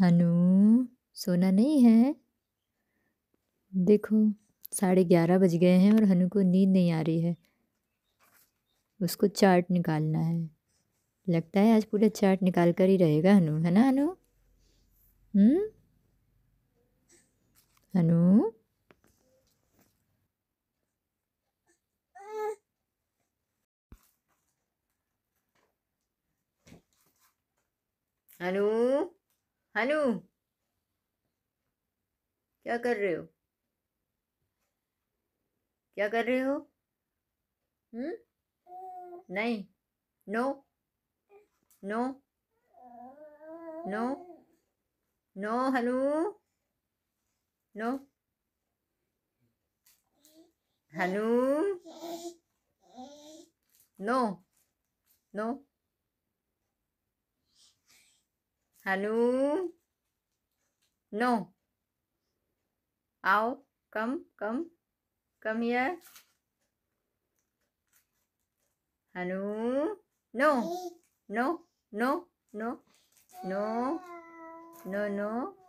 हनू सोना नहीं है देखो साढ़े ग्यारह बज गए हैं और हनु को नींद नहीं आ रही है उसको चार्ट निकालना है लगता है आज पूरा चार्ट निकाल कर ही रहेगा हनु है ना अनु हम्म हनु हनु क्या कर रहे हो क्या कर रहे हो हम्म नहीं नो नो नो नो हनु नो हनु no no Hello? No. Ow, come, come, come here. Hello? No, no, no, no, no, no, no.